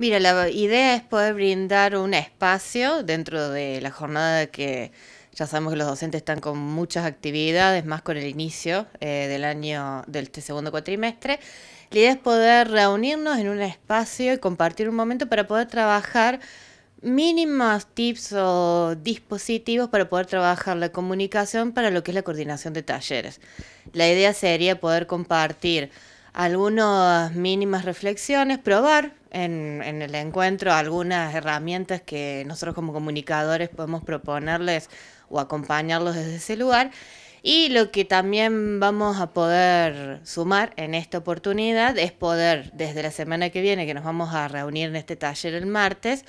Mira, la idea es poder brindar un espacio dentro de la jornada que ya sabemos que los docentes están con muchas actividades, más con el inicio eh, del año, del este segundo cuatrimestre. La idea es poder reunirnos en un espacio y compartir un momento para poder trabajar mínimos tips o dispositivos para poder trabajar la comunicación para lo que es la coordinación de talleres. La idea sería poder compartir algunas mínimas reflexiones, probar en, el encuentro algunas herramientas que nosotros como comunicadores podemos proponerles o acompañarlos desde ese lugar. Y lo que también vamos a poder sumar en esta oportunidad es poder, desde la semana que viene, que nos vamos a reunir en este taller el martes,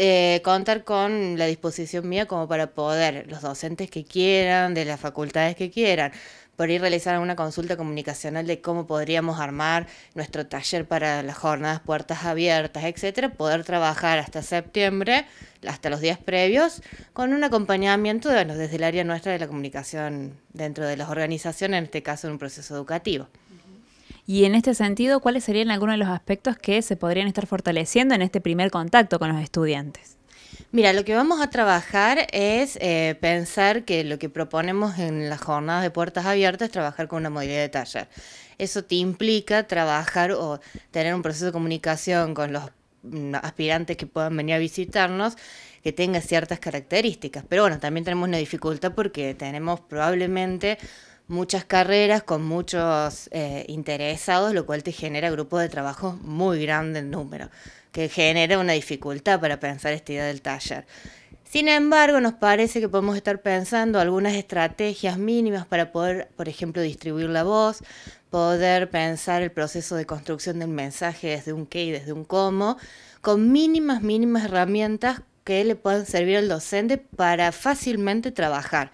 eh, contar con la disposición mía como para poder, los docentes que quieran, de las facultades que quieran, por ir realizar una consulta comunicacional de cómo podríamos armar nuestro taller para las jornadas puertas abiertas, etcétera, poder trabajar hasta septiembre, hasta los días previos, con un acompañamiento bueno, desde el área nuestra de la comunicación dentro de las organizaciones, en este caso en un proceso educativo. Y en este sentido, ¿cuáles serían algunos de los aspectos que se podrían estar fortaleciendo en este primer contacto con los estudiantes? Mira, lo que vamos a trabajar es eh, pensar que lo que proponemos en las jornadas de puertas abiertas es trabajar con una modalidad de taller. Eso te implica trabajar o tener un proceso de comunicación con los mm, aspirantes que puedan venir a visitarnos que tenga ciertas características. Pero bueno, también tenemos una dificultad porque tenemos probablemente muchas carreras con muchos eh, interesados, lo cual te genera grupos de trabajo muy grandes en número, que genera una dificultad para pensar esta idea del taller. Sin embargo, nos parece que podemos estar pensando algunas estrategias mínimas para poder, por ejemplo, distribuir la voz, poder pensar el proceso de construcción del mensaje desde un qué y desde un cómo, con mínimas, mínimas herramientas que le puedan servir al docente para fácilmente trabajar.